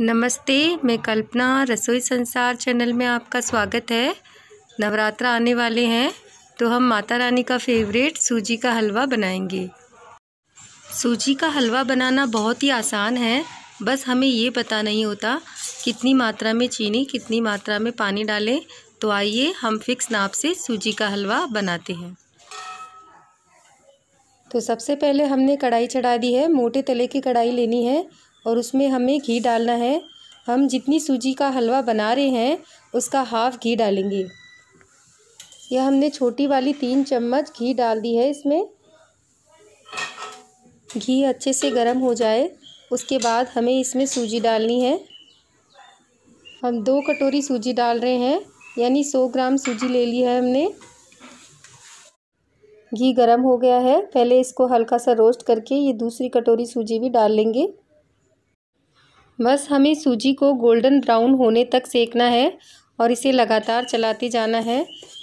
नमस्ते मैं कल्पना रसोई संसार चैनल में आपका स्वागत है नवरात्रा आने वाले हैं तो हम माता रानी का फेवरेट सूजी का हलवा बनाएंगे सूजी का हलवा बनाना बहुत ही आसान है बस हमें ये पता नहीं होता कितनी मात्रा में चीनी कितनी मात्रा में पानी डालें तो आइए हम फिक्स नाप से सूजी का हलवा बनाते हैं तो सबसे पहले हमने कढ़ाई चढ़ा दी है मोटे तले की कढ़ाई लेनी है और उसमें हमें घी डालना है हम जितनी सूजी का हलवा बना रहे हैं उसका हाफ़ घी डालेंगे यह हमने छोटी वाली तीन चम्मच घी डाल दी है इसमें घी अच्छे से गर्म हो जाए उसके बाद हमें इसमें सूजी डालनी है हम दो कटोरी सूजी डाल रहे हैं यानी सौ ग्राम सूजी ले ली है हमने घी गरम हो गया है पहले इसको हल्का सा रोस्ट करके ये दूसरी कटोरी सूजी भी डाल लेंगे बस हमें सूजी को गोल्डन ब्राउन होने तक सेकना है और इसे लगातार चलाते जाना है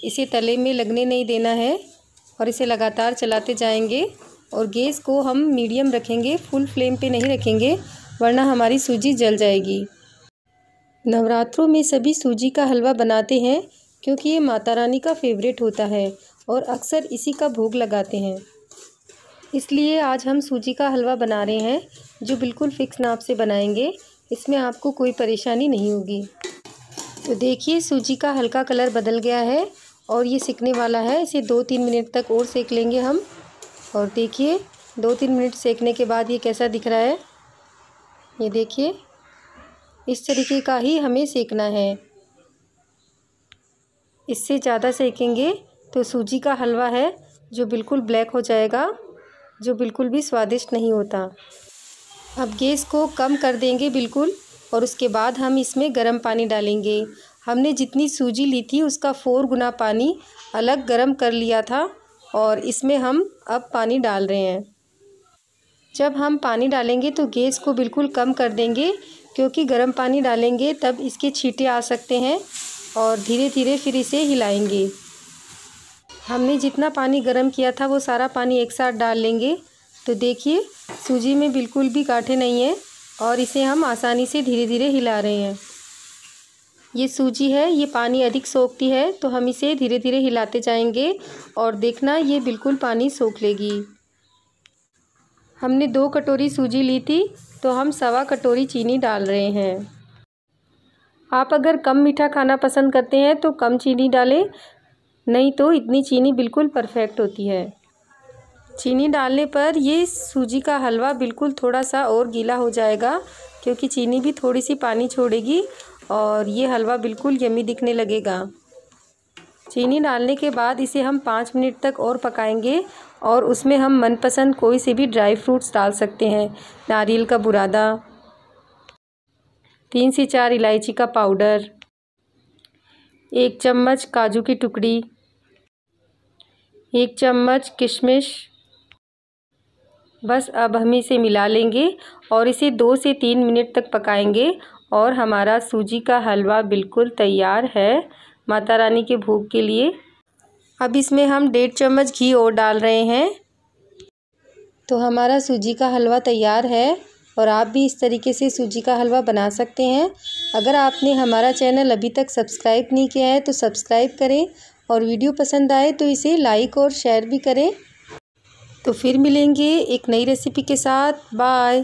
इसे तले में लगने नहीं देना है और इसे लगातार चलाते जाएंगे और गैस को हम मीडियम रखेंगे फुल फ्लेम पे नहीं रखेंगे वरना हमारी सूजी जल जाएगी नवरात्रों में सभी सूजी का हलवा बनाते हैं क्योंकि ये माता रानी का फेवरेट होता है और अक्सर इसी का भोग लगाते हैं इसलिए आज हम सूजी का हलवा बना रहे हैं जो बिल्कुल फ़िक्स नाप से बनाएंगे इसमें आपको कोई परेशानी नहीं होगी तो देखिए सूजी का हल्का कलर बदल गया है और ये सिकने वाला है इसे दो तीन मिनट तक और सेक लेंगे हम और देखिए दो तीन मिनट सेकने के बाद ये कैसा दिख रहा है ये देखिए इस तरीके का ही हमें सेकना है इससे ज़्यादा सेकेंगे तो सूजी का हलवा है जो बिल्कुल ब्लैक हो जाएगा जो बिल्कुल भी स्वादिष्ट नहीं होता अब गैस को कम कर देंगे बिल्कुल और उसके बाद हम इसमें गर्म पानी डालेंगे हमने जितनी सूजी ली थी उसका फोर गुना पानी अलग गर्म कर लिया था और इसमें हम अब पानी डाल रहे हैं जब हम पानी डालेंगे तो गैस को बिल्कुल कम कर देंगे क्योंकि गर्म पानी डालेंगे तब इसके छींटे आ सकते हैं और धीरे धीरे फिर इसे हिलाएंगे हमने जितना पानी गर्म किया था वो सारा पानी एक साथ डाल लेंगे तो देखिए सूजी में बिल्कुल भी काठे नहीं है और इसे हम आसानी से धीरे धीरे हिला रहे हैं ये सूजी है ये पानी अधिक सोखती है तो हम इसे धीरे धीरे हिलाते जाएंगे और देखना ये बिल्कुल पानी सोख लेगी हमने दो कटोरी सूजी ली थी तो हम सवा कटोरी चीनी डाल रहे हैं आप अगर कम मीठा खाना पसंद करते हैं तो कम चीनी डालें नहीं तो इतनी चीनी बिल्कुल परफेक्ट होती है चीनी डालने पर ये सूजी का हलवा बिल्कुल थोड़ा सा और गीला हो जाएगा क्योंकि चीनी भी थोड़ी सी पानी छोड़ेगी और ये हलवा बिल्कुल यमी दिखने लगेगा चीनी डालने के बाद इसे हम पाँच मिनट तक और पकाएंगे और उसमें हम मनपसंद कोई से भी ड्राई फ्रूट्स डाल सकते हैं नारियल का बुरादा तीन से चार इलायची का पाउडर एक चम्मच काजू की टुकड़ी एक चम्मच किशमिश बस अब हम इसे मिला लेंगे और इसे दो से तीन मिनट तक पकाएंगे और हमारा सूजी का हलवा बिल्कुल तैयार है माता रानी के भोग के लिए अब इसमें हम डेढ़ चम्मच घी और डाल रहे हैं तो हमारा सूजी का हलवा तैयार है और आप भी इस तरीके से सूजी का हलवा बना सकते हैं अगर आपने हमारा चैनल अभी तक सब्सक्राइब नहीं किया है तो सब्सक्राइब करें और वीडियो पसंद आए तो इसे लाइक और शेयर भी करें तो फिर मिलेंगे एक नई रेसिपी के साथ बाय